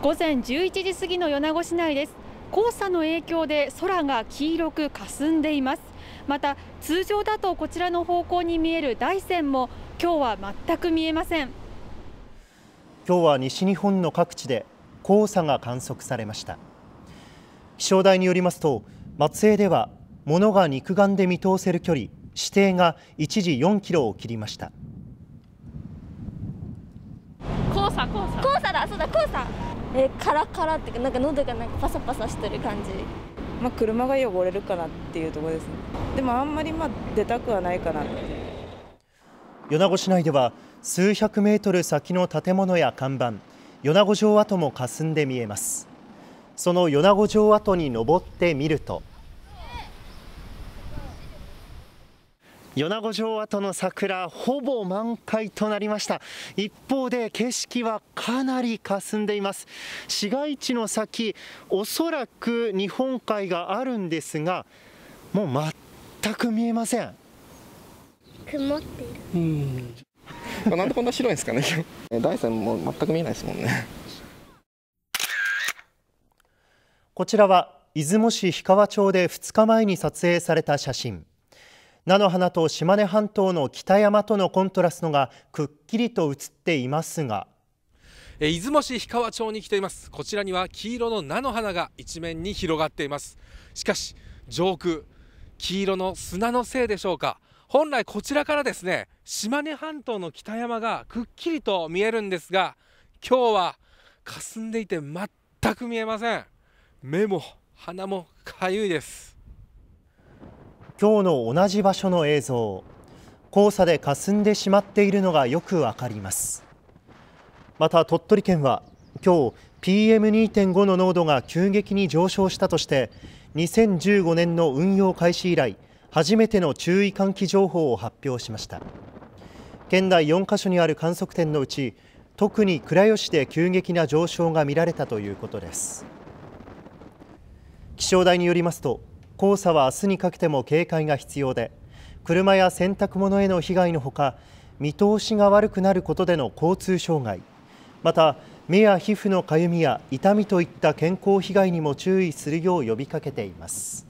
午前11時過ぎの米子市内です黄砂の影響で空が黄色く霞んでいますまた通常だとこちらの方向に見える大山も今日は全く見えません今日は西日本の各地で黄砂が観測されました気象台によりますと松江では物が肉眼で見通せる距離指定が一時4キロを切りました黄砂黄砂黄砂だそうだ黄砂えカラカラってかなんか喉がなんかパサパサしてる感じまあ車が汚れるかなっていうところですねでもあんまりまあ出たくはないかな米子市内では数百メートル先の建物や看板米子城跡も霞んで見えますその米子城跡に登ってみると米子城跡の桜ほぼ満開となりました一方で景色はかなり霞んでいます市街地の先おそらく日本海があるんですがもう全く見えません曇ってるうん なんでこんな白いんですかね大山も全く見えないですもんねこちらは出雲市氷川町で2日前に撮影された写真菜の花と島根半島の北山とのコントラストがくっきりと映っていますが出雲市氷川町に来ていますこちらには黄色の菜の花が一面に広がっていますしかし上空黄色の砂のせいでしょうか本来こちらからですね島根半島の北山がくっきりと見えるんですが今日は霞んでいて全く見えません目も鼻もかゆいです今日の同じ場所の映像黄砂で霞んでしまっているのがよくわかりますまた鳥取県は今日 PM2.5 の濃度が急激に上昇したとして2015年の運用開始以来初めての注意喚起情報を発表しました県内4カ所にある観測点のうち特に倉吉で急激な上昇が見られたということです気象台によりますと黄砂は明日にかけても警戒が必要で車や洗濯物への被害のほか見通しが悪くなることでの交通障害また目や皮膚のかゆみや痛みといった健康被害にも注意するよう呼びかけています。